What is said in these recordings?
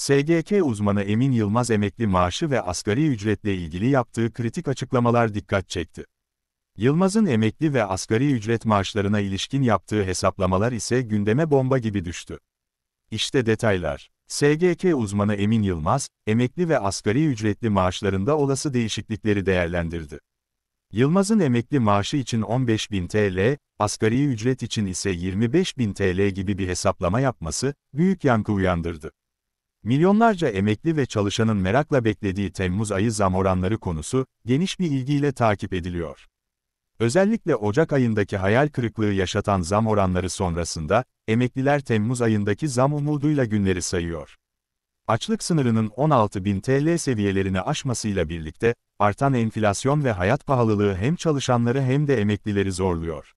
SGK uzmanı Emin Yılmaz emekli maaşı ve asgari ücretle ilgili yaptığı kritik açıklamalar dikkat çekti. Yılmaz'ın emekli ve asgari ücret maaşlarına ilişkin yaptığı hesaplamalar ise gündeme bomba gibi düştü. İşte detaylar. SGK uzmanı Emin Yılmaz, emekli ve asgari ücretli maaşlarında olası değişiklikleri değerlendirdi. Yılmaz'ın emekli maaşı için 15.000 TL, asgari ücret için ise 25.000 TL gibi bir hesaplama yapması, büyük yankı uyandırdı. Milyonlarca emekli ve çalışanın merakla beklediği Temmuz ayı zam oranları konusu, geniş bir ilgiyle takip ediliyor. Özellikle Ocak ayındaki hayal kırıklığı yaşatan zam oranları sonrasında, emekliler Temmuz ayındaki zam umuduyla günleri sayıyor. Açlık sınırının 16.000 TL seviyelerini aşmasıyla birlikte, artan enflasyon ve hayat pahalılığı hem çalışanları hem de emeklileri zorluyor.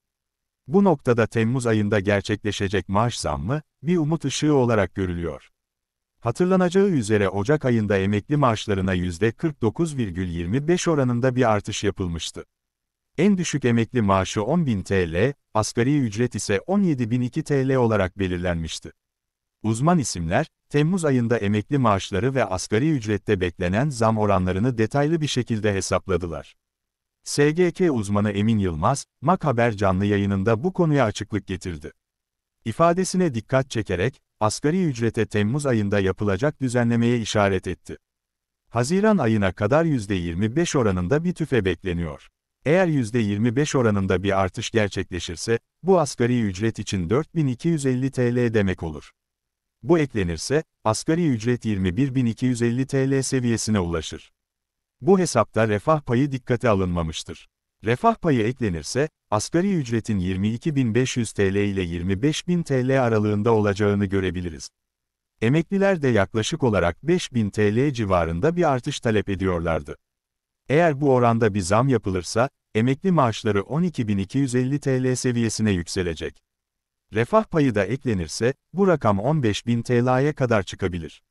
Bu noktada Temmuz ayında gerçekleşecek maaş zammı, bir umut ışığı olarak görülüyor. Hatırlanacağı üzere Ocak ayında emekli maaşlarına %49,25 oranında bir artış yapılmıştı. En düşük emekli maaşı 10.000 TL, asgari ücret ise 17.002 TL olarak belirlenmişti. Uzman isimler, Temmuz ayında emekli maaşları ve asgari ücrette beklenen zam oranlarını detaylı bir şekilde hesapladılar. SGK uzmanı Emin Yılmaz, Mak Haber canlı yayınında bu konuya açıklık getirdi. İfadesine dikkat çekerek, asgari ücrete Temmuz ayında yapılacak düzenlemeye işaret etti. Haziran ayına kadar %25 oranında bir tüfe bekleniyor. Eğer %25 oranında bir artış gerçekleşirse, bu asgari ücret için 4250 TL demek olur. Bu eklenirse, asgari ücret 21250 TL seviyesine ulaşır. Bu hesapta refah payı dikkate alınmamıştır. Refah payı eklenirse, asgari ücretin 22.500 TL ile 25.000 TL aralığında olacağını görebiliriz. Emekliler de yaklaşık olarak 5.000 TL civarında bir artış talep ediyorlardı. Eğer bu oranda bir zam yapılırsa, emekli maaşları 12.250 TL seviyesine yükselecek. Refah payı da eklenirse, bu rakam 15.000 TL'ye kadar çıkabilir.